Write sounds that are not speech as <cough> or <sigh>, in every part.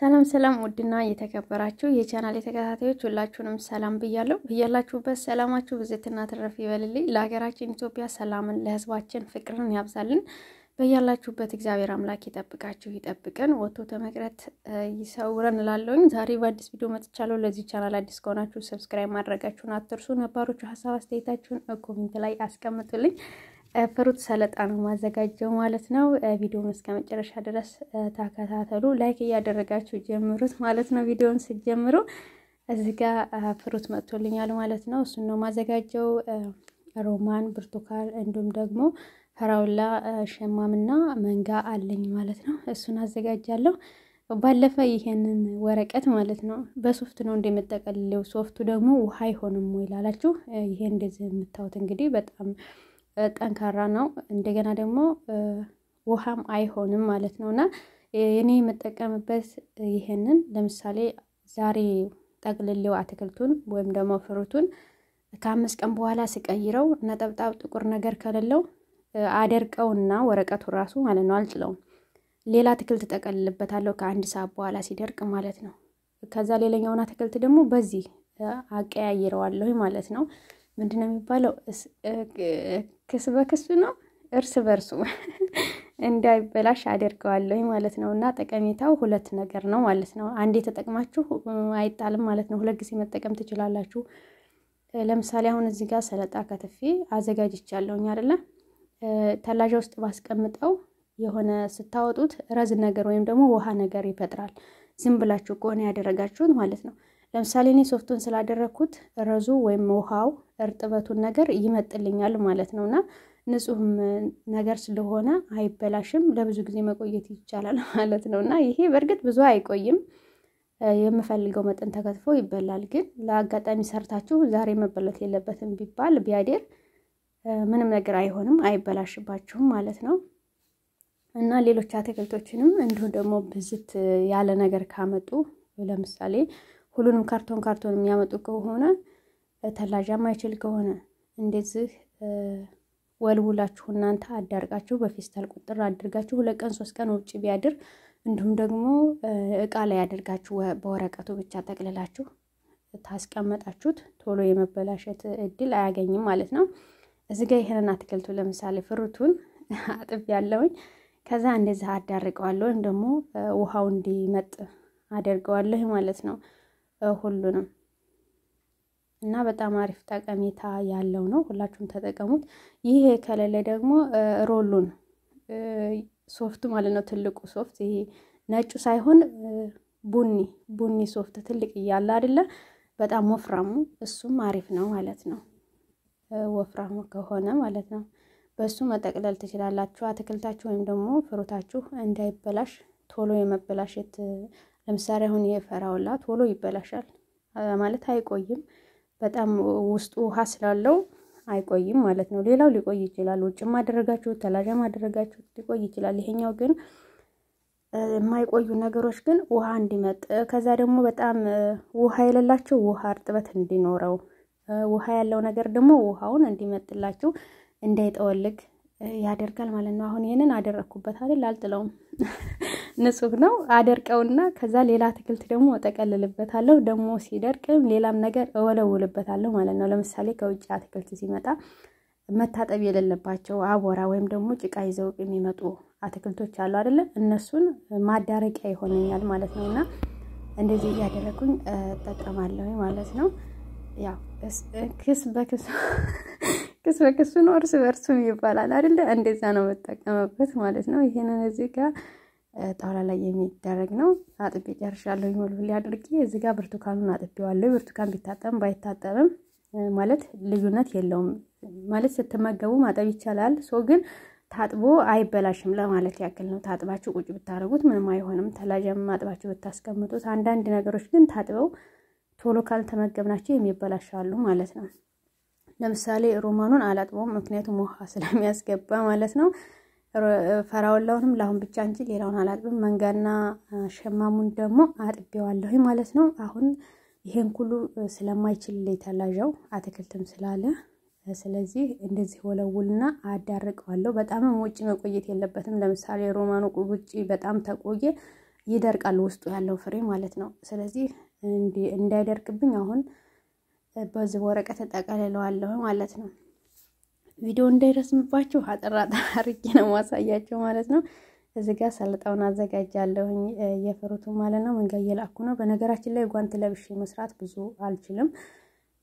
ሰላም ሰላም፣ ውድና የተከበራችሁ የቻናል የተከታታዮች ሁላችሁንም ሰላም ብያለሁ። እያላችሁበት ሰላማችሁ ብዝትና ትረፍ ይበልልኝ። ለሀገራችን ኢትዮጵያ ሰላምን፣ ለህዝባችን ፍቅርን ያብዛልን። በያላችሁበት እግዚአብሔር አምላክ ይጠብቃችሁ ይጠብቀን፣ ወጥቶ ተመቅረት ይሰውረን እላለሁኝ። ዛሬ በአዲስ ቪዲዮ መጥቻለሁ። ለዚህ ቻናል አዲስ ከሆናችሁ ሰብስክራይብ ማድረጋችሁን አትርሱ። ነባሮቹ ሀሳብ አስተያየታችሁን ኮሜንት ላይ አስቀምጡልኝ። ፍሩት ሰለጣ ነው ማዘጋጀው ማለት ነው። ቪዲዮውን እስከ መጨረሻ ድረስ ተከታተሉ። ላይክ እያደረጋችሁ ጀምሩት ማለት ነው። ቪዲዮውን ስጀምሩ እዚህ ጋር ፍሩት መጥቶልኛል ማለት ነው። እሱን ነው ማዘጋጀው። ሮማን፣ ብርቱካን እንዲሁም ደግሞ ፈራውላ፣ ሸማምና መንጋ አለኝ ማለት ነው። እሱን አዘጋጃለሁ። ባለፈ ይሄንን ወረቀት ማለት ነው በሶፍት ነው እንደምጠቀልለው። ሶፍቱ ደግሞ ውሃ አይሆንም ወይ ላላችሁ ይሄ እንደዚህ የምታዩት እንግዲህ በጣም ጠንካራ ነው። እንደገና ደግሞ ውሃም አይሆንም ማለት ነው እና እኔ የምጠቀምበት ይሄንን ለምሳሌ ዛሬ ጠቅልሌው አትክልቱን ወይም ደግሞ ፍሩቱን ከአምስት ቀን በኋላ ስቀይረው ነጠብጣብ ጥቁር ነገር ከሌለው አደርቀውና ወረቀቱ ራሱ ማለት ነው አልጥለውም። ሌላ አትክልት ጠቀልልበታለሁ ከአንድ ሰዓት በኋላ ሲደርቅ ማለት ነው። ከዛ ሌላኛውን አትክልት ደግሞ በዚህ አቀያይረዋለሁ ማለት ነው። ምንድነው የሚባለው? ክስ በክሱ ነው እርስ በርሱ <laughs> እንዳይበላሽ አደርገዋለሁ ማለት ነው። እና ጠቀሜታው ሁለት ነገር ነው ማለት ነው። አንዴ ተጠቅማችሁ አይጣልም ማለት ነው። ሁለት ጊዜ መጠቀም ትችላላችሁ። ለምሳሌ አሁን እዚህ ጋር ሰላጣ ከትፌ አዘጋጅቻለሁኝ አይደለ? ተላዣ ውስጥ ባስቀምጠው የሆነ ስታወጡት ረዝ ነገር ወይም ደግሞ ውሃ ነገር ይፈጥራል። ዝም ብላችሁ ከሆነ ያደረጋችሁት ማለት ነው። ለምሳሌ እኔ ሶፍቱን ስላደረግኩት ረዙ ወይም ውሃው እርጥበቱን ነገር ይመጥልኛል ማለት ነው እና ንጹህም ነገር ስለሆነ አይበላሽም። ለብዙ ጊዜ መቆየት ይቻላል <laughs> ማለት ነው እና ይሄ በእርግጥ ብዙ አይቆይም። የምፈልገው መጠን ተከትፎ ይበላል። ግን ለአጋጣሚ ሰርታችሁ ዛሬ መበላት የለበትም ቢባል ቢያዴር ምንም ነገር አይሆንም፣ አይበላሽባችሁም ማለት ነው እና ሌሎች አትክልቶችንም እንዲሁ ደግሞ ብዝት ያለ ነገር ካመጡ ለምሳሌ ሁሉንም ካርቶን ካርቶን የሚያመጡ ከሆነ ተላዣ ማይችል ከሆነ እንደዚህ ወልውላችሁ እናንተ አዳርቃችሁ በፌስታል ቁጥር አድርጋችሁ ሁለት ቀን ሶስት ቀን ውጭ ቢያድር እንዲሁም ደግሞ እቃ ላይ አድርጋችሁ በወረቀቱ ብቻ ጠቅልላችሁ ታስቀመጣችሁት ቶሎ የመበላሸት እድል አያገኝም ማለት ነው። እዚ ጋ ይህንን አትክልቱ ለምሳሌ ፍሩቱን አጥብ ያለውኝ ከዛ እንደዚህ አዳርቀዋለሁ ወይም ደግሞ ውሃው እንዲመጥ አደርገዋለሁ ማለት ነው። ሁሉንም እና በጣም አሪፍ ጠቀሜታ ያለው ነው። ሁላችሁም ተጠቀሙት። ይሄ ከሌለ ደግሞ ሮሉን ሶፍት ማለት ነው ትልቁ ሶፍት ይሄ ነጩ ሳይሆን ቡኒ ቡኒ ሶፍት ትልቅ እያለ አይደለ በጣም ወፍራሙ እሱም አሪፍ ነው ማለት ነው። ወፍራሙ ከሆነ ማለት ነው በሱ መጠቅለል ትችላላችሁ። አትክልታችሁ ወይም ደግሞ ፍሩታችሁ እንዳይበላሽ ቶሎ የመበላሸት ለምሳሌ አሁን የፈራውላ ቶሎ ይበላሻል ማለት አይቆይም። በጣም ውስጡ ውሃ ስላለው አይቆይም ማለት ነው። ሌላው ሊቆይ ይችላል። ውጭ ማደረጋችሁት ተላጃ ማደረጋችሁት ሊቆይ ይችላል። ይሄኛው ግን የማይቆዩ ነገሮች ግን ውሃ እንዲመጥ ከዛ ደግሞ በጣም ውሃ የሌላቸው ውሃ እርጥበት እንዲኖረው ውሃ ያለው ነገር ደግሞ ውሃውን እንዲመጥላችሁ እንዳይጠወልግ ያደርጋል ማለት ነው። አሁን ይህንን አደረግኩበት አይደል? አልጥለውም <laughs> ንጹህ ነው። አደርቀውና ከዛ ሌላ አትክልት ደግሞ እጠቀልልበታለሁ። ደግሞ ሲደርቅም ሌላም ነገር እወለውልበታለሁ ማለት ነው። ለምሳሌ ከውጭ አትክልት ሲመጣ መታጠብ የሌለባቸው አቧራ ወይም ደግሞ ጭቃ ይዘው የሚመጡ አትክልቶች አሉ አይደለም? እነሱን ማዳረቂያ ይሆነኛል ማለት ነው። እና እንደዚህ እያደረጉኝ እጠቀማለሁ ማለት ነው። ያው ክስ በክሱ <laughs> ክስ በክሱ ነው እርስ በእርሱም ይባላል አይደለ? እንደዛ ነው የምጠቀምበት ማለት ነው። ይህንን እዚህ ጋር ጣውላ ላይ የሚደረግ ነው። አጥቤ ጨርሻለሁ። ይሞልብል አድርጌ እዚህ ጋር ብርቱካኑን አጥቤዋለሁ። ብርቱካን ቢታጠብም ባይታጠብም ማለት ልዩነት የለውም። ማለት ስትመገቡ ማጠብ ይቻላል። ሶ ግን ታጥቦ አይበላሽም ለማለት ያክል ነው። ታጥባችሁ ቁጭ ብታደረጉት ምንም አይሆንም። ተላጀም አጥባችሁ ብታስቀምጡት። አንዳንድ ነገሮች ግን ታጥበው ቶሎ ካልተመገብናቸው የሚበላሻሉ ማለት ነው። ለምሳሌ ሮማኑን አላጥበውም፣ ምክንያቱም ውሃ ስለሚያስገባ ማለት ነው። ፈራውላውንም ለአሁን ብቻ እንጂ ሌላውን አላጥብም። መንጋና ሸማሙን ደግሞ አጥቤዋለሁ ማለት ነው። አሁን ይሄን ሁሉ ስለማይችል የተላዣው አትክልትም ስላለ ስለዚህ እንደዚህ ወለውልና አዳርቀዋለሁ። በጣም ውጭ መቆየት የለበትም። ለምሳሌ ሮማኑ ውጭ በጣም ተቆየ ይደርቃል፣ ውስጡ ያለው ፍሬ ማለት ነው። ስለዚህ እንዳይደርቅብኝ አሁን በዚህ ወረቀት ተጠቀልለዋለሁ ማለት ነው። ቪዲዮ እንዳይረስምባችሁ አጠራ አጠራ <laughs> አድርጌ ነው ማሳያቸው ማለት ነው። እዚህ ጋር ሰልጣውን አዘጋጃለሁኝ የፍሩቱ ማለት ነው። መንጋ እየላኩ ነው። በነገራችን ላይ ጓንት ለብሼ መስራት ብዙ አልችልም።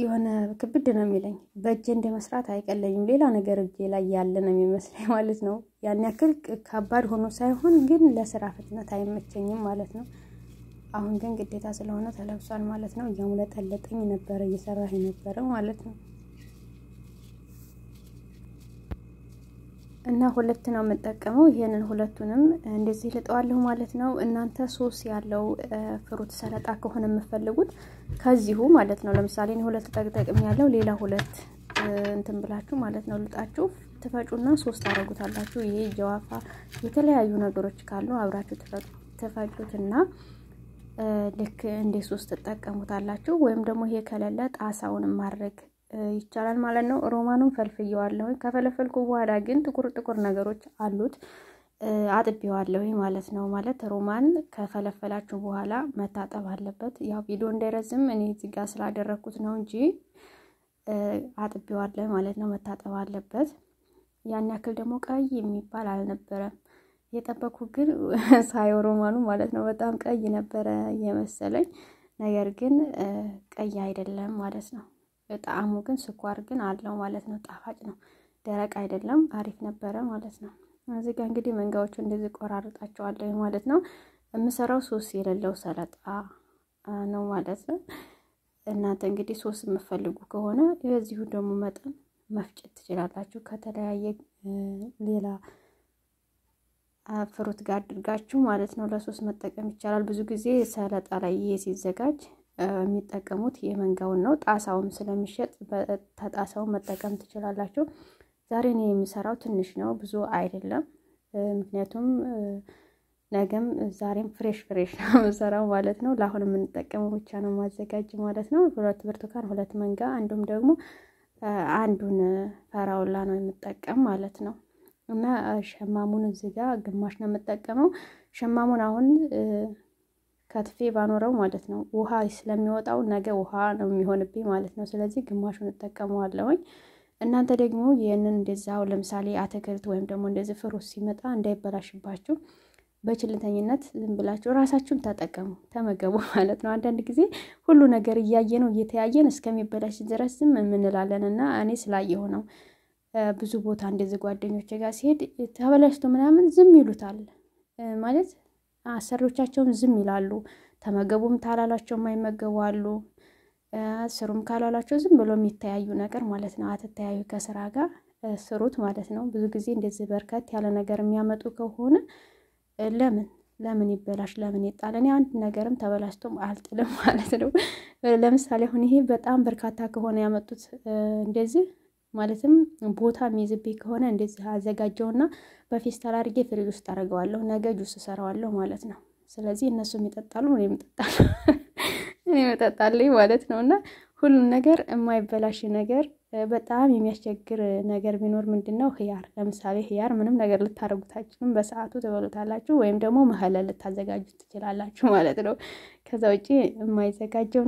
የሆነ ክብድ ነው የሚለኝ። በእጄ እንደ መስራት አይቀለኝም። ሌላ ነገር እጄ ላይ ያለ ነው የሚመስለኝ <laughs> ማለት ነው። ያን ያክል ከባድ ሆኖ ሳይሆን ግን ለስራ ፍጥነት አይመቸኝም ማለት ነው። አሁን ግን ግዴታ ስለሆነ ተለብሷል ማለት ነው። እያሙለጠለጠኝ ነበረ እየሰራ ነበረ ማለት ነው። እና ሁለት ነው የምጠቀመው። ይሄንን ሁለቱንም እንደዚህ ልጠዋለሁ ማለት ነው። እናንተ ሶስ ያለው ፍሩት ሰለጣ ከሆነ የምፈልጉት ከዚሁ ማለት ነው። ለምሳሌ እኔ ሁለት ጠቅጠቅም ያለው ሌላ ሁለት እንትን ብላችሁ ማለት ነው ልጣችሁ ትፈጩና ሶስት ታደርጉታላችሁ። ይሄ ጀዋፋ የተለያዩ ነገሮች ካሉ አብራችሁ ትፈጩትና ልክ እንደ ሶስት ትጠቀሙታላችሁ። ወይም ደግሞ ይሄ ከሌለ ጣሳውን ማድረግ ይቻላል ማለት ነው። ሮማኑን ፈልፍየዋለሁ። ከፈለፈልኩ በኋላ ግን ጥቁር ጥቁር ነገሮች አሉት አጥቤዋለሁ ማለት ነው። ማለት ሮማን ከፈለፈላችሁ በኋላ መታጠብ አለበት። ያው ቪዲዮ እንዳይረዝም እኔ እዚህ ጋር ስላደረግኩት ነው እንጂ አጥቤዋለሁ ማለት ነው። መታጠብ አለበት። ያን ያክል ደግሞ ቀይ የሚባል አልነበረም የጠበኩ ግን <laughs> ሳየው ሮማኑ ማለት ነው በጣም ቀይ ነበረ የመሰለኝ። ነገር ግን ቀይ አይደለም ማለት ነው። ጣዕሙ ግን ስኳር ግን አለው ማለት ነው። ጣፋጭ ነው። ደረቅ አይደለም። አሪፍ ነበረ ማለት ነው። እዚህ ጋር እንግዲህ መንጋዎቹ እንደዚህ ቆራርጣቸዋለሁ ማለት ነው። የምሰራው ሶስ የሌለው ሰለጣ ነው ማለት ነው። እናንተ እንግዲህ ሶስ የምፈልጉ ከሆነ የዚሁ ደግሞ መጠን መፍጨት ትችላላችሁ። ከተለያየ ሌላ ፍሩት ጋር አድርጋችሁ ማለት ነው። ለሶስ መጠቀም ይቻላል። ብዙ ጊዜ ሰለጣ ላይ ይሄ ሲዘጋጅ የሚጠቀሙት የመንጋውን ነው። ጣሳውም ስለሚሸጥ ተጣሳውን መጠቀም ትችላላችሁ። ዛሬ እኔ የምሰራው ትንሽ ነው፣ ብዙ አይደለም። ምክንያቱም ነገም ዛሬም ፍሬሽ ፍሬሽ ነው የምሰራው ማለት ነው። ለአሁን የምንጠቀመው ብቻ ነው ማዘጋጅ ማለት ነው። ሁለት ብርቱካን፣ ሁለት መንጋ አንዱም ደግሞ አንዱን ፈራውላ ነው የምጠቀም ማለት ነው። እና ሸማሙን እዚህ ግማሽ ነው የምጠቀመው ሸማሙን አሁን ከትፌ ባኖረው ማለት ነው ውሃ ስለሚወጣው ነገ ውሃ ነው የሚሆንብኝ ማለት ነው። ስለዚህ ግማሹን እጠቀመዋለሁኝ። እናንተ ደግሞ ይህንን እንደዛው ለምሳሌ አትክልት ወይም ደግሞ እንደዚህ ፍሩት ሲመጣ እንዳይበላሽባችሁ በችልተኝነት ዝም ብላችሁ ራሳችሁን ተጠቀሙ፣ ተመገቡ ማለት ነው። አንዳንድ ጊዜ ሁሉ ነገር እያየ ነው እየተያየን እስከሚበላሽ ድረስ ዝም የምንላለን እና እኔ ስላየሁ ነው ብዙ ቦታ እንደዚህ ጓደኞች ጋር ሲሄድ ተበላሽቶ ምናምን ዝም ይሉታል ማለት አሰሪዎቻቸውን ዝም ይላሉ። ተመገቡም ታላላቸው አይመገቡ አሉ። ስሩም ካላላቸው ዝም ብሎ የሚተያዩ ነገር ማለት ነው። አትተያዩ ከስራ ጋር ስሩት ማለት ነው። ብዙ ጊዜ እንደዚህ በርከት ያለ ነገር የሚያመጡ ከሆነ ለምን ለምን ይበላሽ ለምን ይጣል? እኔ አንድ ነገርም ተበላሽቶም አልጥልም <laughs> ማለት ነው። ለምሳሌ አሁን ይሄ በጣም በርካታ ከሆነ ያመጡት እንደዚህ ማለትም ቦታ የሚይዝብኝ ከሆነ እንደዚህ አዘጋጀውና በፌስታል አድርጌ ፍሪጅ ውስጥ አደርገዋለሁ። ነገ ጁስ እሰራዋለሁ ማለት ነው። ስለዚህ እነሱም ይጠጣሉ፣ እኔም እጠጣለሁ <laughs> እኔም እጠጣለሁ ማለት ነው እና ሁሉም ነገር የማይበላሽ ነገር በጣም የሚያስቸግር ነገር ቢኖር ምንድን ነው ህያር ለምሳሌ ህያር ምንም ነገር ልታደርጉታችሁም በሰዓቱ ትበሉታላችሁ ወይም ደግሞ መህለ ልታዘጋጁት ትችላላችሁ <laughs> ማለት ነው። ከዛ ውጭ የማይዘጋጀው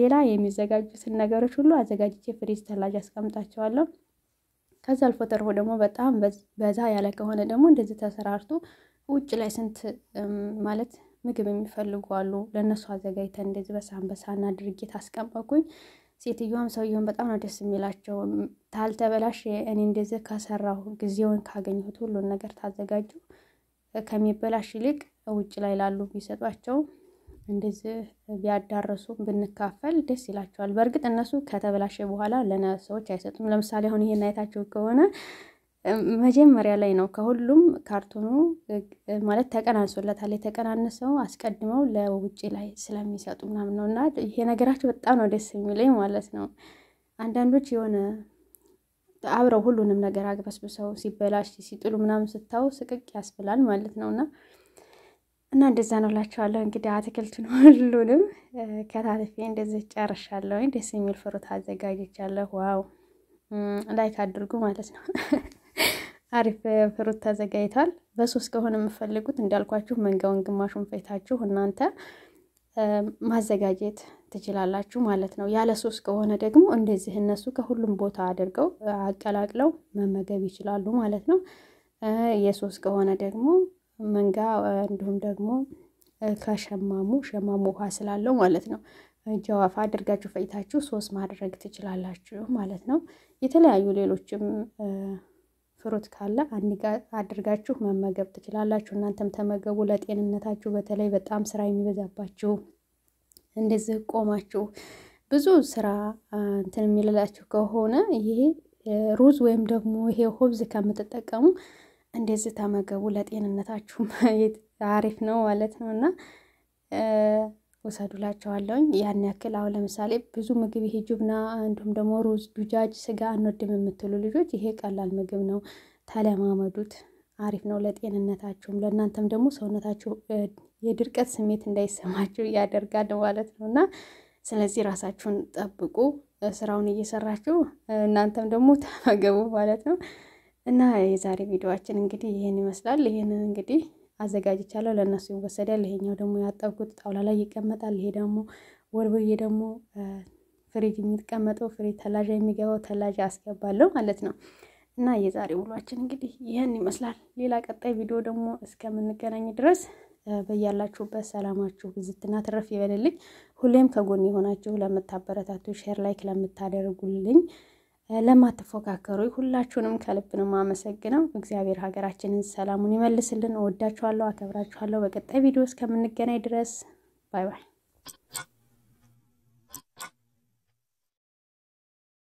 ሌላ የሚዘጋጁትን ነገሮች ሁሉ አዘጋጅቼ ፍሬዝ ተላጅ አስቀምጣቸዋለሁ። ከዛ አልፎ ተርፎ ደግሞ በጣም በዛ ያለ ከሆነ ደግሞ እንደዚህ ተሰራርቶ ውጭ ላይ ስንት ማለት ምግብ የሚፈልጉ አሉ። ለእነሱ አዘጋጅተን እንደዚህ በሳን በሳህን አድርጌ ታስቀመጥኩኝ። ሴትዮዋም ሰውየውን በጣም ነው ደስ የሚላቸው። ታልተበላሽ እኔ እንደዚህ ከሰራሁ ጊዜውን ካገኘሁት ሁሉን ነገር ታዘጋጁ ከሚበላሽ ይልቅ ውጭ ላይ ላሉ ቢሰጧቸው እንደዚህ ቢያዳረሱ ብንካፈል ደስ ይላቸዋል። በእርግጥ እነሱ ከተበላሸ በኋላ ሰዎች አይሰጡም። ለምሳሌ አሁን ይሄን አይታቸው ከሆነ መጀመሪያ ላይ ነው ከሁሉም ካርቶኑ ማለት ተቀናንሶለታል። የተቀናነሰው አስቀድመው ለውጭ ላይ ስለሚሰጡ ምናምን ነው እና ይሄ ነገራቸው በጣም ነው ደስ የሚለኝ ማለት ነው። አንዳንዶች የሆነ አብረው ሁሉንም ነገር አግበስብሰው ሲበላሽ ሲጥሉ ምናምን ስታው ስቅቅ ያስብላል ማለት ነው እና እና እንደዛ ነው እላቸዋለሁ። እንግዲህ አትክልቱን <laughs> ሁሉንም ከታትፌ እንደዚህ ጨርሻለሁ። ደስ የሚል ፍሩት አዘጋጅቻለሁ። ዋው ላይክ አድርጉ ማለት ነው። <laughs> አሪፍ ፍሩት ተዘጋጅቷል። በሶስት ከሆነ የምፈልጉት እንዳልኳችሁ መንጋውን ግማሹን ፈይታችሁ እናንተ ማዘጋጀት ትችላላችሁ ማለት ነው። ያለ ሶስት ከሆነ ደግሞ እንደዚህ እነሱ ከሁሉም ቦታ አድርገው አቀላቅለው መመገብ ይችላሉ ማለት ነው። የሶስት ከሆነ ደግሞ መንጋ እንዲሁም ደግሞ ከሸማሙ ሸማሙ ውሃ ስላለው ማለት ነው ጀዋፋ አድርጋችሁ ፈይታችሁ ሶስት ማድረግ ትችላላችሁ ማለት ነው። የተለያዩ ሌሎችም ፍሩት ካለ አንድ አድርጋችሁ መመገብ ትችላላችሁ። እናንተም ተመገቡ። ለጤንነታችሁ በተለይ በጣም ስራ የሚበዛባችሁ እንደዚህ ቆማችሁ ብዙ ስራ እንትን የሚልላችሁ ከሆነ ይሄ ሩዝ ወይም ደግሞ ይሄ ሆብዝ ከምትጠቀሙ እንደዚህ ተመገቡ። ለጤንነታችሁ አሪፍ ነው ማለት ነው እና ውሰዱላቸዋለሁኝ ያን ያክል አሁን ለምሳሌ ብዙ ምግብ ይሄ ጁብና እንዲሁም ደግሞ ሩዝ፣ ዱጃጅ፣ ስጋ አንወድም የምትሉ ልጆች ይሄ ቀላል ምግብ ነው፣ ተለማመዱት። አሪፍ ነው ለጤንነታችሁም፣ ለእናንተም ደግሞ ሰውነታችሁ የድርቀት ስሜት እንዳይሰማችሁ ያደርጋል ማለት ነው እና ስለዚህ ራሳችሁን ጠብቁ። ስራውን እየሰራችሁ እናንተም ደግሞ ተመገቡ ማለት ነው እና የዛሬ ቪዲዮዋችን እንግዲህ ይህን ይመስላል። ይህንን እንግዲህ አዘጋጅቻለሁ። ለእነሱ ይወሰዳል። ይሄኛው ደግሞ ያጠብኩት ጣውላ ላይ ይቀመጣል። ይሄ ደግሞ ወርብዬ ደግሞ ፍሪጅ የሚቀመጠው ፍሪጅ፣ ተላዣ የሚገባው ተላዣ አስገባለሁ ማለት ነው። እና የዛሬ ውሏችን እንግዲህ ይህን ይመስላል። ሌላ ቀጣይ ቪዲዮ ደግሞ እስከምንገናኝ ድረስ በያላችሁበት ሰላማችሁ ብዝትና ትረፍ ይበልልኝ። ሁሌም ከጎን የሆናችሁ ለምታበረታቱ፣ ሼር ላይክ ለምታደርጉልኝ ለማትፎካከሩ ሁላችሁንም ከልብ ነው የማመሰግነው። እግዚአብሔር ሀገራችንን ሰላሙን ይመልስልን። እወዳችኋለሁ፣ አከብራችኋለሁ። በቀጣይ ቪዲዮ እስከምንገናኝ ድረስ ባይ ባይ።